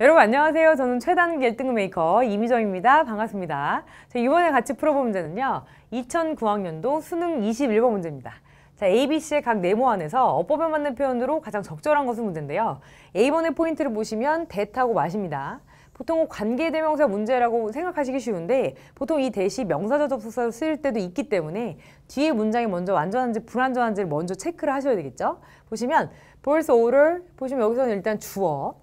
여러분 안녕하세요. 저는 최단기 1등 메이커 이미정입니다. 반갑습니다. 자, 이번에 같이 풀어볼 문제는요. 2009학년도 수능 21번 문제입니다. 자, ABC의 각 네모 안에서 어법에 맞는 표현으로 가장 적절한 것은 문제인데요. A번의 포인트를 보시면 대타고 마십니다 보통 은 관계대명사 문제라고 생각하시기 쉬운데 보통 이 대시 명사적 접속사로 쓰일 때도 있기 때문에 뒤에 문장이 먼저 완전한지 불완전한지를 먼저 체크를 하셔야 되겠죠. 보시면 볼써 오를 보시면 여기서는 일단 주어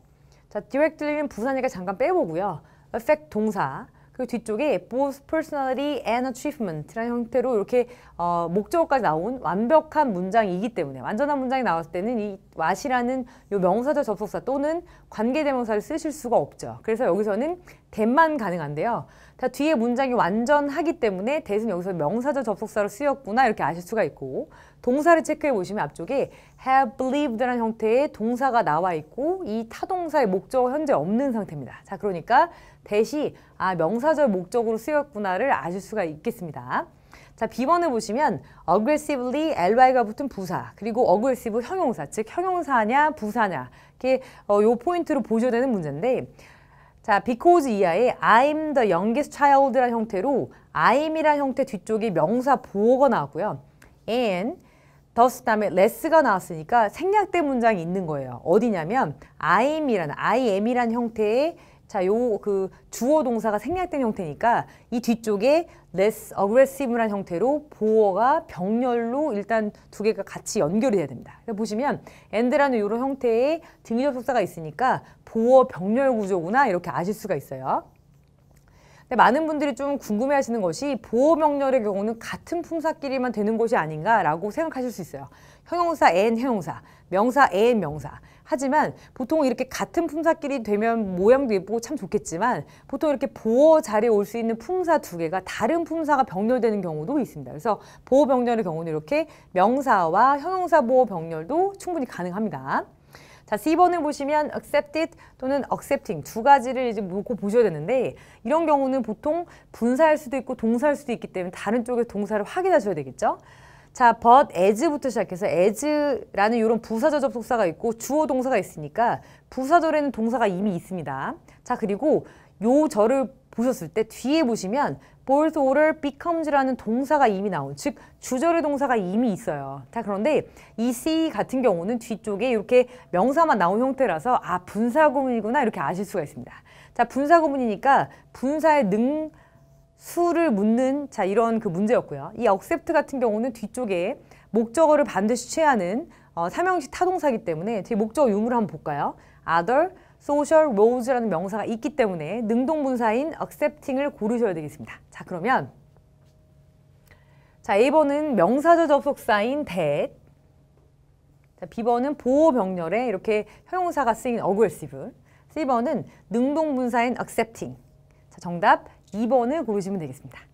자, d i r e 면 t l y 부사니까 잠깐 빼보고요. affect 동사. 그리고 뒤쪽에 both personality and achievement라는 형태로 이렇게 어, 목적어까지 나온 완벽한 문장이기 때문에 완전한 문장이 나왔을 때는 이 what이라는 요 명사절 접속사 또는 관계대명사를 쓰실 수가 없죠. 그래서 여기서는 대만 가능한데요. 자, 뒤에 문장이 완전하기 때문에 대신 여기서 명사절 접속사로 쓰였구나 이렇게 아실 수가 있고 동사를 체크해 보시면 앞쪽에 have believed라는 형태의 동사가 나와 있고 이 타동사의 목적어 현재 없는 상태입니다. 자 그러니까 대시 아 명사 사절 목적으로 쓰였구나를 아실 수가 있겠습니다. 자, 비번을 보시면 aggressively ly가 붙은 부사, 그리고 aggressive 형용사, 즉 형용사냐 부사냐 이렇게 어, 요 포인트로 보셔야 되는 문제인데 자, because 이하에 I'm the youngest child라는 형태로 I'm이라는 형태 뒤쪽에 명사 보호가 나왔고요. and thus 다음에 less가 나왔으니까 생략된 문장이 있는 거예요. 어디냐면 I'm이라는 I am이라는 형태의 자, 요 그 주어 동사가 생략된 형태니까 이 뒤쪽에 less aggressive란 형태로 보어가 병렬로 일단 두 개가 같이 연결이 돼야 됩니다. 보시면 and라는 요런 형태의 등위접속사가 있으니까 보어 병렬 구조구나 이렇게 아실 수가 있어요. 많은 분들이 좀 궁금해하시는 것이 보호명령의 경우는 같은 품사끼리만 되는 것이 아닌가라고 생각하실 수 있어요. 형용사 앤 형용사, 명사 앤 명사. 하지만 보통 이렇게 같은 품사끼리 되면 모양도 예쁘고 참 좋겠지만 보통 이렇게 보호 자리에 올 수 있는 품사 두 개가 다른 품사가 병렬되는 경우도 있습니다. 그래서 보호 병렬의 경우는 이렇게 명사와 형용사 보호 병렬도 충분히 가능합니다. 자, C번을 보시면 accepted 또는 accepting 두 가지를 이제 놓고 보셔야 되는데 이런 경우는 보통 분사일 수도 있고 동사일 수도 있기 때문에 다른 쪽의 동사를 확인하셔야 되겠죠. 자, but, as부터 시작해서 as라는 이런 부사절 접속사가 있고 주어 동사가 있으니까 부사절에는 동사가 이미 있습니다. 자, 그리고 요 절을 보셨을 때 뒤에 보시면 boils or을 becomes라는 동사가 이미 나온 즉 주절의 동사가 이미 있어요. 자 그런데 이 c 같은 경우는 뒤쪽에 이렇게 명사만 나온 형태라서 아 분사구문이구나 이렇게 아실 수가 있습니다. 자 분사구문이니까 분사의 능 수를 묻는 자 이런 그 문제였고요. 이 accept 같은 경우는 뒤쪽에 목적어를 반드시 취하는 어, 삼형식 타동사기 때문에 제 목적 유무를 한번 볼까요? other, social, roads라는 명사가 있기 때문에 능동분사인 accepting을 고르셔야 되겠습니다. 자 그러면 자 A번은 명사절 접속사인 that 자, B번은 보호병렬에 이렇게 형용사가 쓰인 aggressive C번은 능동분사인 accepting 자 정답 2번을 고르시면 되겠습니다.